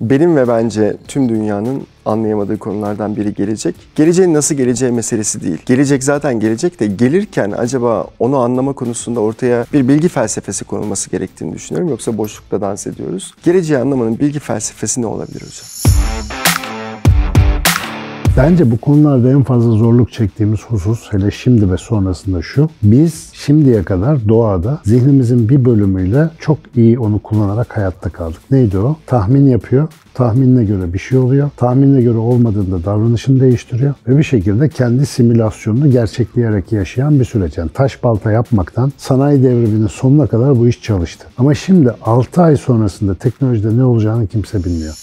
Benim ve bence tüm dünyanın anlayamadığı konulardan biri gelecek. Geleceğin nasıl geleceği meselesi değil. Gelecek zaten gelecek de gelirken acaba onu anlama konusunda ortaya bir bilgi felsefesi konulması gerektiğini düşünüyorum. Yoksa boşlukta dans ediyoruz. Geleceği anlamanın bilgi felsefesi ne olabilir hocam? Bence bu konularda en fazla zorluk çektiğimiz husus hele şimdi ve sonrasında şu. Biz şimdiye kadar doğada zihnimizin bir bölümüyle çok iyi onu kullanarak hayatta kaldık. Neydi o? Tahmin yapıyor, tahminine göre bir şey oluyor. Tahminine göre olmadığında davranışını değiştiriyor ve bir şekilde kendi simülasyonunu gerçekleyerek yaşayan bir süreç. Yani taş balta yapmaktan sanayi devriminin sonuna kadar bu iş çalıştı. Ama şimdi 6 ay sonrasında teknolojide ne olacağını kimse bilmiyor.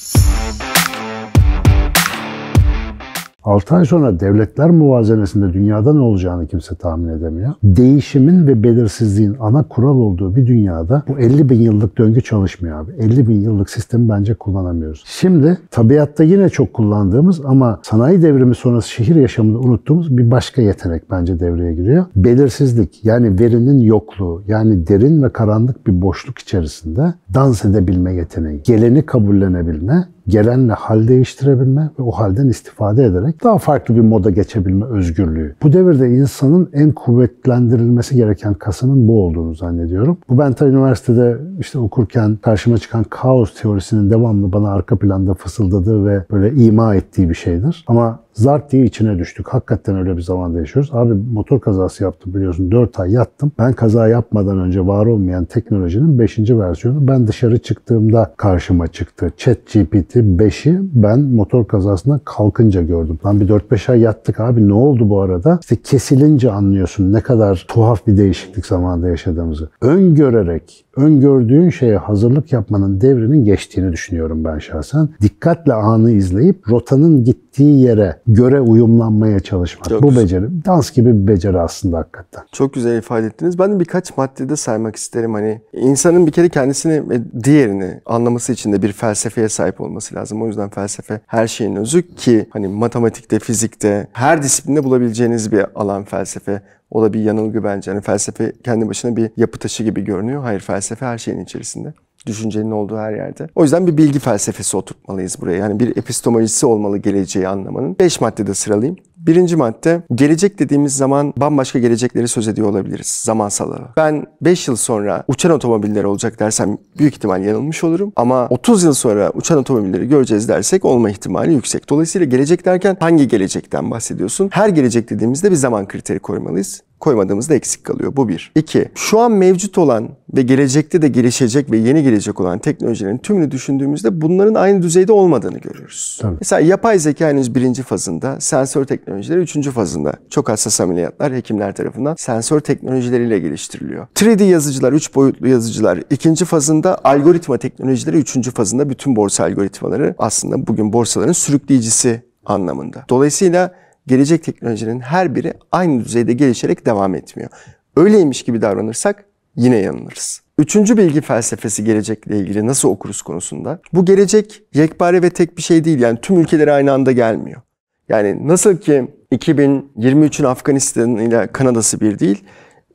6 ay sonra devletler muvazenesinde dünyada ne olacağını kimse tahmin edemiyor. Değişimin ve belirsizliğin ana kural olduğu bir dünyada bu 50 bin yıllık döngü çalışmıyor abi. 50 bin yıllık sistemi bence kullanamıyoruz. Şimdi tabiatta yine çok kullandığımız ama sanayi devrimi sonrası şehir yaşamını unuttuğumuz bir başka yetenek bence devreye giriyor. Belirsizlik yani verinin yokluğu yani derin ve karanlık bir boşluk içerisinde dans edebilme yeteneği, geleni kabullenebilme gelenle hal değiştirebilme ve o halden istifade ederek daha farklı bir moda geçebilme özgürlüğü. Bu devirde insanın en kuvvetlendirilmesi gereken kasının bu olduğunu zannediyorum. Bu ben ta üniversitede işte okurken karşıma çıkan kaos teorisinin devamlı bana arka planda fısıldadığı ve böyle ima ettiği bir şeydir. Ama zart diye içine düştük. Hakikaten öyle bir zamanda yaşıyoruz. Abi motor kazası yaptım biliyorsun. 4 ay yattım. Ben kaza yapmadan önce var olmayan teknolojinin 5. versiyonu ben dışarı çıktığımda karşıma çıktı. Chat GPT ki 5'i ben motor kazasından kalkınca gördüm. Ben bir 4-5 ay yattık abi ne oldu bu arada? İşte kesilince anlıyorsun ne kadar tuhaf bir değişiklik zamanda yaşadığımızı. Öngörerek öngördüğün şeye hazırlık yapmanın devrinin geçtiğini düşünüyorum ben şahsen. Dikkatle anı izleyip rotanın gittiği yere göre uyumlanmaya çalışmak. Çok Bu güzel. beceri. Dans gibi bir beceri aslında hakikaten. Çok güzel ifade ettiniz. Ben de birkaç maddede saymak isterim. Hani insanın bir kere kendisini ve diğerini anlaması için de bir felsefeye sahip olması lazım. O yüzden felsefe her şeyin özü ki hani matematikte, fizikte, her disiplinde bulabileceğiniz bir alan felsefe. O da bir yanılgı bence. Yani felsefe kendi başına bir yapı taşı gibi görünüyor. Hayır felsefe felsefe her şeyin içerisinde. Düşüncenin olduğu her yerde. O yüzden bir bilgi felsefesi oturtmalıyız buraya. Yani bir epistemolojisi olmalı geleceği anlamanın. Beş maddede sıralayayım. Birinci madde, gelecek dediğimiz zaman bambaşka gelecekleri söz ediyor olabiliriz zamansalara. Ben 5 yıl sonra uçan otomobiller olacak dersem büyük ihtimal yanılmış olurum. Ama 30 yıl sonra uçan otomobilleri göreceğiz dersek olma ihtimali yüksek. Dolayısıyla gelecek derken hangi gelecekten bahsediyorsun? Her gelecek dediğimizde bir zaman kriteri koymalıyız koymadığımızda eksik kalıyor. Bu bir. İki, şu an mevcut olan ve gelecekte de gelişecek ve yeni gelecek olan teknolojilerin tümünü düşündüğümüzde bunların aynı düzeyde olmadığını görüyoruz. Tabii. Mesela yapay zeka henüz birinci fazında, sensör teknolojileri üçüncü fazında. Çok hassas ameliyatlar hekimler tarafından sensör teknolojileriyle geliştiriliyor. 3D yazıcılar, üç boyutlu yazıcılar ikinci fazında, algoritma teknolojileri üçüncü fazında bütün borsa algoritmaları aslında bugün borsaların sürükleyicisi anlamında. Dolayısıyla gelecek teknolojinin her biri aynı düzeyde gelişerek devam etmiyor. Öyleymiş gibi davranırsak yine yanılırız. Üçüncü bilgi felsefesi gelecekle ilgili nasıl okuruz konusunda. Bu gelecek yekpare ve tek bir şey değil yani tüm ülkelere aynı anda gelmiyor. Yani nasıl ki 2023'ün Afganistan'ı ile Kanada'sı bir değil,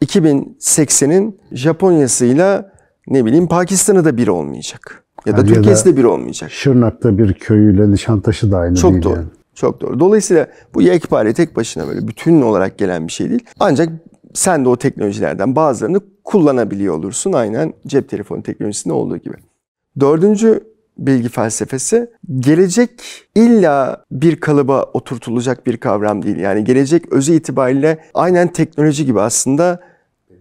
2080'in Japonya'sıyla ne bileyim Pakistan'ı da bir olmayacak. Ya da yani Türkiye'si de bir olmayacak. Şırnak'ta bir köyüyle Nişantaşı da aynı Çok değil. Çok doğru. Yani. Çok doğru. Dolayısıyla bu yekpare tek başına böyle bütün olarak gelen bir şey değil. Ancak sen de o teknolojilerden bazılarını kullanabiliyor olursun. Aynen cep telefonu teknolojisinde olduğu gibi. Dördüncü bilgi felsefesi gelecek illa bir kalıba oturtulacak bir kavram değil. Yani gelecek özü itibariyle aynen teknoloji gibi aslında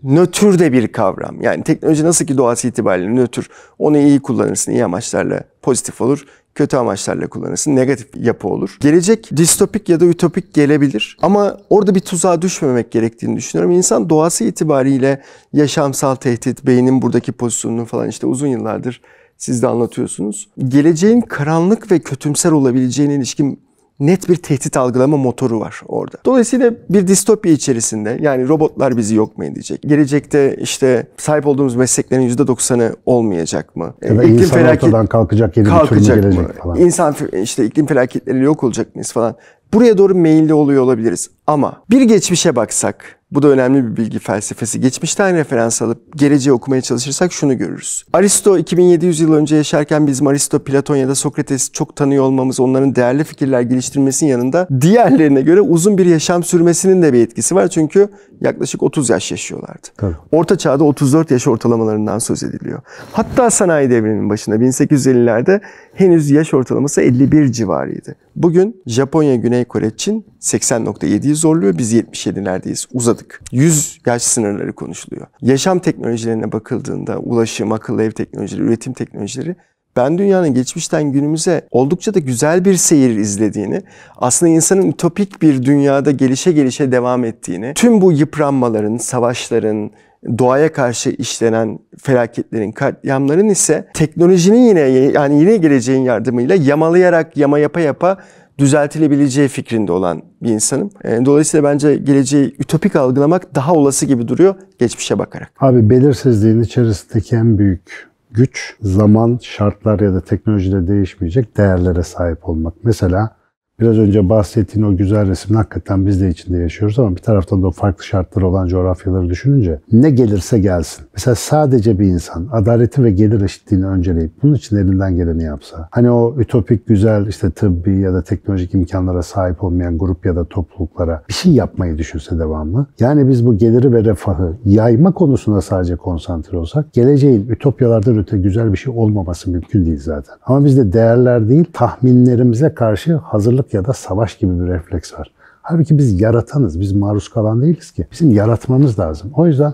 nötr de bir kavram. Yani teknoloji nasıl ki doğası itibariyle nötr, onu iyi kullanırsın, iyi amaçlarla pozitif olur kötü amaçlarla kullanırsın. Negatif yapı olur. Gelecek distopik ya da ütopik gelebilir ama orada bir tuzağa düşmemek gerektiğini düşünüyorum. İnsan doğası itibariyle yaşamsal tehdit, beynin buradaki pozisyonunu falan işte uzun yıllardır siz de anlatıyorsunuz. Geleceğin karanlık ve kötümser olabileceğine ilişkin net bir tehdit algılama motoru var orada. Dolayısıyla bir distopya içerisinde yani robotlar bizi yok mu edecek? Gelecekte işte sahip olduğumuz mesleklerin %90'ı olmayacak mı? Ya da iklim kalkacak yeni kalkacak bir tür gelecek mı? falan. İnsan işte iklim felaketleri yok olacak mıyız falan. Buraya doğru meyilli oluyor olabiliriz ama bir geçmişe baksak bu da önemli bir bilgi felsefesi. Geçmişten referans alıp geleceği okumaya çalışırsak şunu görürüz. Aristo 2700 yıl önce yaşarken bizim Aristo, Platon ya da Sokrates çok tanıyor olmamız onların değerli fikirler geliştirmesinin yanında diğerlerine göre uzun bir yaşam sürmesinin de bir etkisi var. Çünkü yaklaşık 30 yaş yaşıyorlardı. Tabii. Orta çağda 34 yaş ortalamalarından söz ediliyor. Hatta sanayi devriminin başında 1850'lerde henüz yaş ortalaması 51 civarıydı. Bugün Japonya, Güney Kore, Çin 80.7'yi zorluyor. Biz 77'lerdeyiz. Uzadık. 100 yaş sınırları konuşuluyor. Yaşam teknolojilerine bakıldığında ulaşım, akıllı ev teknolojileri, üretim teknolojileri ben dünyanın geçmişten günümüze oldukça da güzel bir seyir izlediğini, aslında insanın ütopik bir dünyada gelişe gelişe devam ettiğini, tüm bu yıpranmaların, savaşların, doğaya karşı işlenen felaketlerin, katliamların ise teknolojinin yine yani yine geleceğin yardımıyla yamalayarak, yama yapa yapa düzeltilebileceği fikrinde olan bir insanım. E, dolayısıyla bence geleceği ütopik algılamak daha olası gibi duruyor geçmişe bakarak. Abi belirsizliğin içerisindeki en büyük güç zaman, şartlar ya da teknolojide değişmeyecek değerlere sahip olmak. Mesela Biraz önce bahsettiğin o güzel resim hakikaten biz de içinde yaşıyoruz ama bir taraftan da farklı şartları olan coğrafyaları düşününce ne gelirse gelsin. Mesela sadece bir insan adaleti ve gelir eşitliğini önceleyip bunun için elinden geleni yapsa. Hani o ütopik güzel işte tıbbi ya da teknolojik imkanlara sahip olmayan grup ya da topluluklara bir şey yapmayı düşünse devamlı. Yani biz bu geliri ve refahı yayma konusunda sadece konsantre olsak geleceğin ütopyalardan öte güzel bir şey olmaması mümkün değil zaten. Ama biz de değerler değil tahminlerimize karşı hazırlık boykot ya da savaş gibi bir refleks var. Halbuki biz yaratanız, biz maruz kalan değiliz ki. Bizim yaratmamız lazım. O yüzden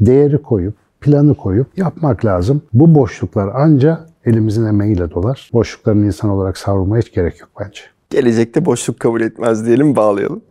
değeri koyup, planı koyup yapmak lazım. Bu boşluklar anca elimizin emeğiyle dolar. Boşlukların insan olarak savrulmaya hiç gerek yok bence. Gelecekte boşluk kabul etmez diyelim, bağlayalım.